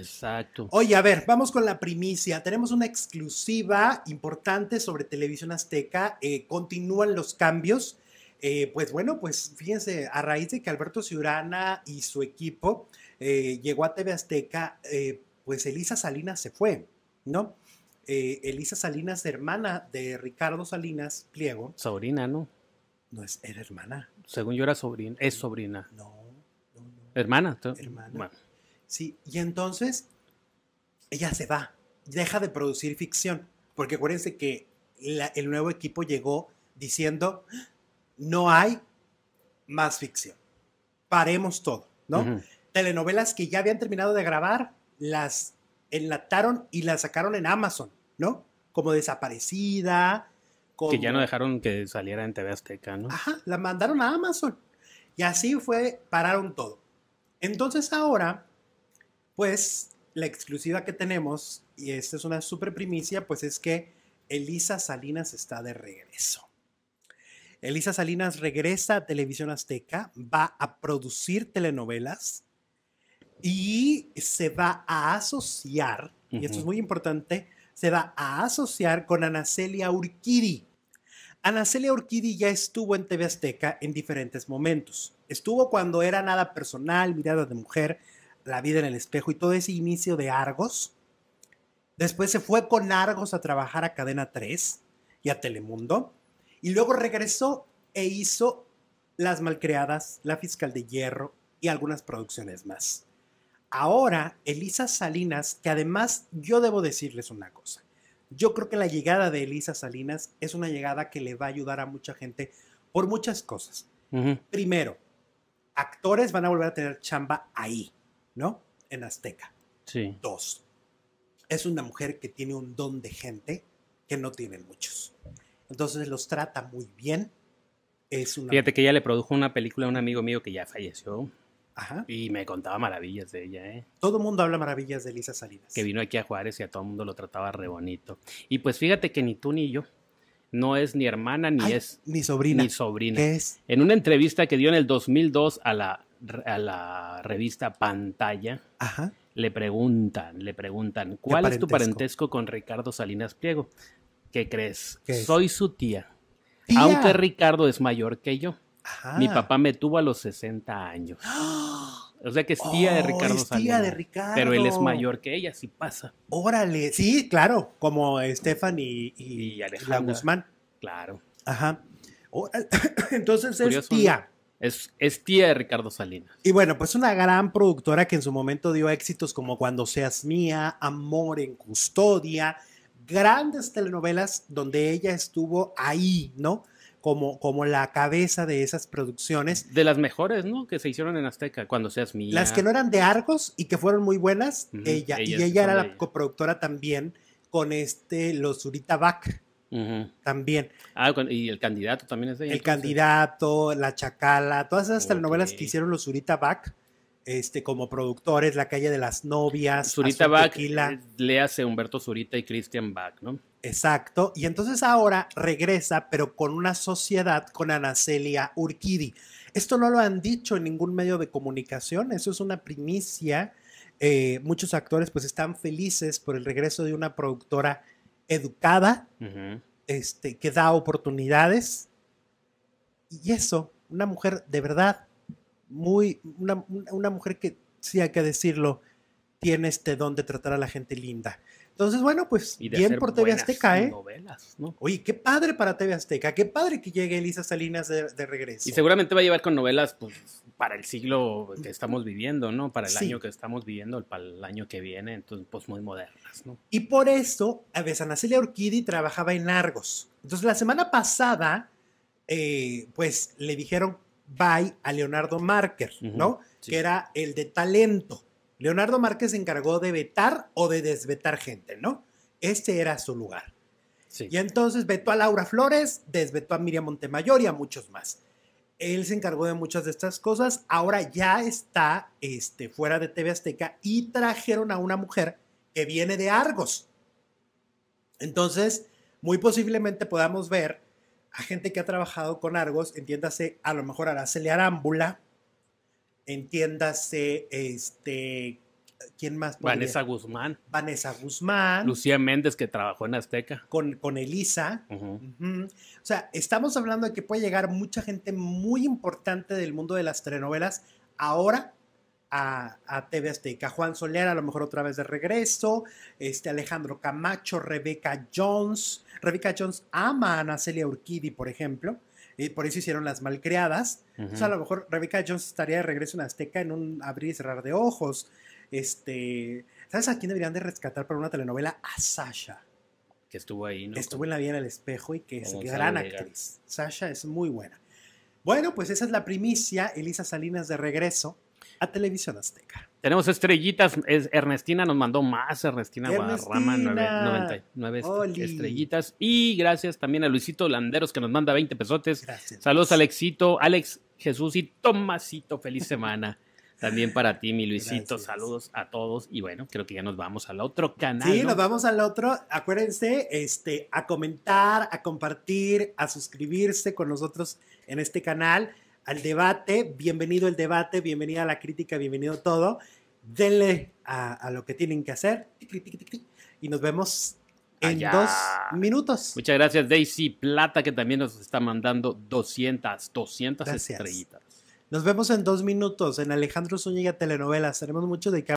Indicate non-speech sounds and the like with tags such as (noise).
Exacto. Oye, a ver, vamos con la primicia. Tenemos una exclusiva importante sobre Televisión Azteca. Eh, continúan los cambios. Eh, pues bueno, pues fíjense, a raíz de que Alberto Ciurana y su equipo eh, llegó a TV Azteca, pues Elisa Salinas se fue, ¿no? Elisa Salinas, hermana de Ricardo Salinas Pliego. Sobrina, ¿no? No, es, era hermana. Según yo era sobrina, es sobrina. No, no, no. Hermana. Hermana. Sí, y entonces ella se va, deja de producir ficción, porque acuérdense que el nuevo equipo llegó diciendo, no hay más ficción, paremos todo, ¿no? Telenovelas que ya habían terminado de grabar, las enlataron y las sacaron en Amazon, ¿no? Como desaparecida. Que ya no dejaron que saliera en TV Azteca, ¿no? Ajá, la mandaron a Amazon. Y así fue, pararon todo. Entonces ahora pues la exclusiva que tenemos, y esta es una super primicia, pues es que Elisa Salinas está de regreso. Elisa Salinas regresa a Televisión Azteca, va a producir telenovelas y se va a asociar, y esto es muy importante, se va a asociar con Anacelia Urquidi. Anacelia Urquidi ya estuvo en TV Azteca en diferentes momentos. Estuvo cuando era nada personal, mirada de mujer, la vida en el espejo y todo ese inicio de Argos. Después se fue con Argos a trabajar a Cadena 3 y a Telemundo. Y luego regresó e hizo Las Malcreadas, La Fiscal de Hierro y algunas producciones más. Ahora, Elisa Salinas, que además yo debo decirles una cosa. Yo creo que la llegada de Elisa Salinas es una llegada que le va a ayudar a mucha gente por muchas cosas. Primero, actores van a volver a tener chamba ahí. ¿no? En Azteca. Sí. Dos, es una mujer que tiene un don de gente que no tienen muchos. Entonces los trata muy bien. Es una Fíjate que ella le produjo una película a un amigo mío que ya falleció. Ajá. Y me contaba maravillas de ella, ¿eh? Todo el mundo habla maravillas de Elisa Salinas. Que vino aquí a Juárez y a todo el mundo lo trataba re bonito. Y pues fíjate que ni tú ni yo. No es ni hermana ni es. Ni sobrina. Ni sobrina. es? En una entrevista que dio en el 2002 a la a la revista Pantalla, le preguntan, le preguntan, ¿cuál es tu parentesco con Ricardo Salinas Pliego? ¿Qué crees? Soy su tía, Aunque Ricardo es mayor que yo. Mi papá me tuvo a los 60 años. (gasps) O sea que es tía de Ricardo oh, Salinas, Pero él es mayor que ella, Si pasa. Órale, sí, claro, como Estefan y, Alejandra. Guzmán. Claro. (coughs) Entonces es tía. Es, tía de Ricardo Salinas. Y bueno, pues una gran productora que en su momento dio éxitos como Cuando seas mía, Amor en custodia, grandes telenovelas donde ella estuvo ahí, ¿no? Como, como la cabeza de esas producciones. De las mejores, ¿no? Que se hicieron en Azteca, Cuando seas mía. Las que no eran de Argos y que fueron muy buenas, ella. Y ella era la coproductora también con este, los Zurita Bach también. Ah, y el candidato también es de ella. El candidato, La Chacala, todas esas telenovelas que hicieron los Zurita Back, este, como productores, La Calle de las Novias. Zurita Back, eh, Humberto Zurita y Christian Back, ¿no? Exacto. Y entonces ahora regresa, pero con una sociedad con Anacelia Urquidi. Esto no lo han dicho en ningún medio de comunicación, eso es una primicia. Eh, muchos actores pues están felices por el regreso de una productora educada, este, que da oportunidades. Y eso, una mujer de verdad, muy, una, mujer que, si hay que decirlo, tiene este don de tratar a la gente linda. Entonces, bueno, pues bien por TV Azteca, ¿eh? Oye, qué padre para TV Azteca, qué padre que llegue Elisa Salinas de, regreso. Y seguramente va a llevar con novelas, pues, para el siglo que estamos viviendo, ¿no? Para el año que estamos viviendo, para el año que viene, entonces, pues muy modernas, ¿no? Y por esto, Ana Celia Urquidi trabajaba en Argos. Entonces, la semana pasada, eh, pues le dijeron bye a Leonardo Márquez, ¿no? Que era el de talento. Leonardo Márquez se encargó de vetar o de desvetar gente, ¿no? Este era su lugar. Y entonces vetó a Laura Flores, desvetó a Miriam Montemayor y a muchos más. Él se encargó de muchas de estas cosas. Ahora ya está este, fuera de TV Azteca y trajeron a una mujer que viene de Argos. Entonces, muy posiblemente podamos ver a gente que ha trabajado con Argos, entiéndase, a lo mejor Araceli Arámbula, entiéndase, este, ¿Quién más? Vanessa Guzmán. Vanessa Guzmán. Lucía Méndez, que trabajó en Azteca. Con, Elisa. O sea, estamos hablando de que puede llegar mucha gente muy importante del mundo de las telenovelas ahora a, TV Azteca. Juan Soler, a lo mejor otra vez de regreso. Este Alejandro Camacho, Rebeca Jones. Rebeca Jones ama a Ana Celia Urquidi, por ejemplo y por eso hicieron las malcriadas. a lo mejor Rebecca Jones estaría de regreso en Azteca en un abrir y cerrar de ojos. Este, ¿Sabes a quién deberían de rescatar para una telenovela? A Sasha. Que estuvo ahí, ¿no? Estuvo en La Vida en el Espejo y que es gran actriz. Sasha es muy buena. Bueno, pues esa es la primicia. Elisa Salinas de regreso a Televisión Azteca. Tenemos estrellitas. Es, Ernestina nos mandó más. Ernestina, Guadarrama, 99 estrellitas. Y gracias también a Luisito Landeros que nos manda 20 pesotes. Saludos Saludos, Alexito, Alex, Jesús y Tomasito. Feliz semana. También para ti, mi Luisito. Saludos a todos. Y bueno, creo que ya nos vamos al otro canal. Sí, nos vamos al otro. Acuérdense este, a comentar, a compartir, a suscribirse con nosotros en este canal al debate. Bienvenido el debate, bienvenida a la crítica, bienvenido todo. Denle a, lo que tienen que hacer. Y nos vemos en dos minutos. Muchas gracias, Daisy Plata, que también nos está mandando 200, 200 estrellitas. Nos vemos en dos minutos en Alejandro Zúñiga Telenovelas. Tenemos mucho de qué